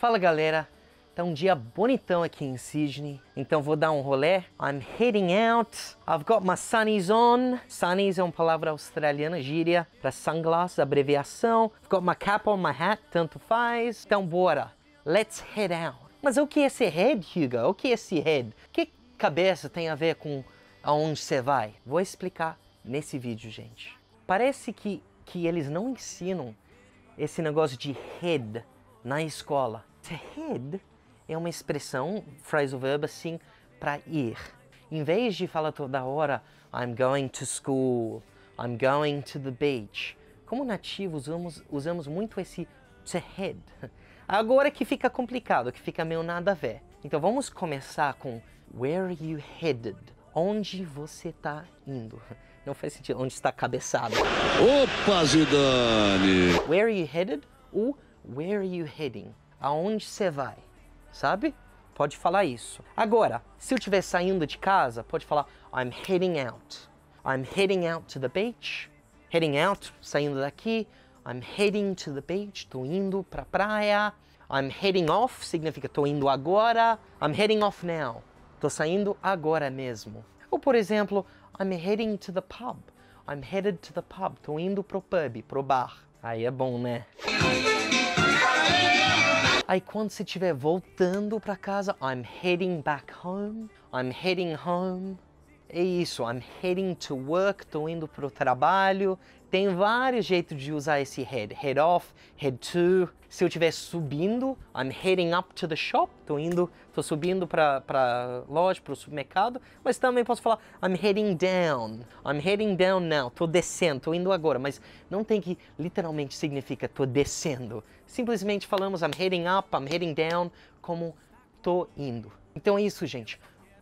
Fala galera, tá um dia bonitão aqui em Sydney, então vou dar um rolê. I'm heading out, I've got my sunnies on. Sunnies é uma palavra australiana, gíria, para sunglasses, abreviação. I've got my cap on, my hat, tanto faz. Então bora, let's head out. Mas o que é esse head, Hugo? O que é esse head? Que cabeça tem a ver com aonde você vai? Vou explicar nesse vídeo, gente. Parece que, que eles não ensinam esse negócio de head na escola. To head é uma expressão, phrasal verb, assim, para ir. Em vez de falar toda hora, I'm going to school, I'm going to the beach. Como nativos, usamos, usamos muito esse to head. Agora que fica complicado, que fica meio nada a ver. Então vamos começar com Where are you headed? Onde você está indo? Não faz sentido. Onde está cabeçado? Opa, Zidane! Where are you headed? Ou Where are you heading? aonde você vai, sabe? Pode falar isso. Agora, se eu estiver saindo de casa, pode falar I'm heading out. I'm heading out to the beach. Heading out, saindo daqui. I'm heading to the beach, tô indo pra praia. I'm heading off significa tô indo agora. I'm heading off now. Tô saindo agora mesmo. Ou por exemplo, I'm heading to the pub. I'm headed to the pub. Tô indo pro pub, pro bar. Aí é bom, né? Aí quando você estiver voltando para casa, I'm heading back home, I'm heading home é isso, I'm heading to work, estou indo para o trabalho. Tem vários jeitos de usar esse head, head off, head to. Se eu estiver subindo, I'm heading up to the shop, estou indo, estou subindo para a loja, para o supermercado. Mas também posso falar I'm heading down, I'm heading down now, estou descendo, estou indo agora. Mas não tem que literalmente significa estou descendo. Simplesmente falamos I'm heading up, I'm heading down, como estou indo. Então é isso, gente.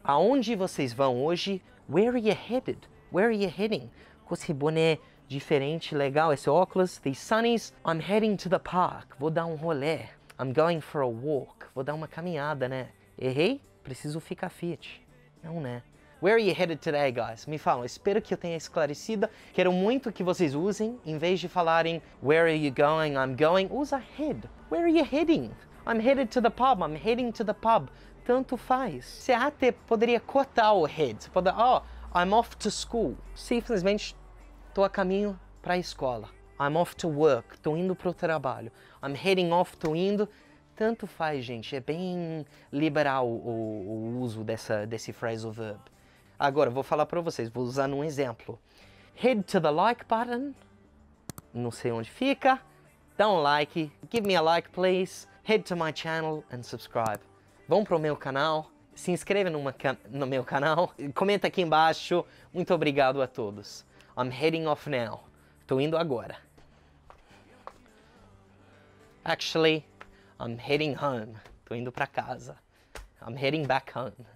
Aonde vocês vão hoje? Where are you headed? Where are you heading? Com esse boné diferente, legal, esse óculos, these sunnies. I'm heading to the park. Vou dar um rolê. I'm going for a walk. Vou dar uma caminhada, né? Errei? Preciso ficar fit. Não, né? Where are you headed today, guys? Me falam, espero que eu tenha esclarecido. Quero muito que vocês usem, em vez de falarem Where are you going? I'm going, usa head. Where are you heading? I'm headed to the pub, I'm heading to the pub. Tanto faz. Você até poderia cortar o head. Você poderia, oh, I'm off to school. Simplesmente, estou a caminho para a escola. I'm off to work. Estou indo para o trabalho. I'm heading off, estou indo. Tanto faz, gente. É bem liberal o, o uso dessa, desse phrasal verb. Agora, vou falar para vocês, vou usar um exemplo. Head to the like button. Não sei onde fica. Dá um like. Give me a like, please head to my channel and subscribe. Vão pro meu canal, se inscreva can no meu canal, comenta aqui embaixo. Muito obrigado a todos. I'm heading off now. Tô indo agora. Actually, I'm heading home. Tô indo para casa. I'm heading back home.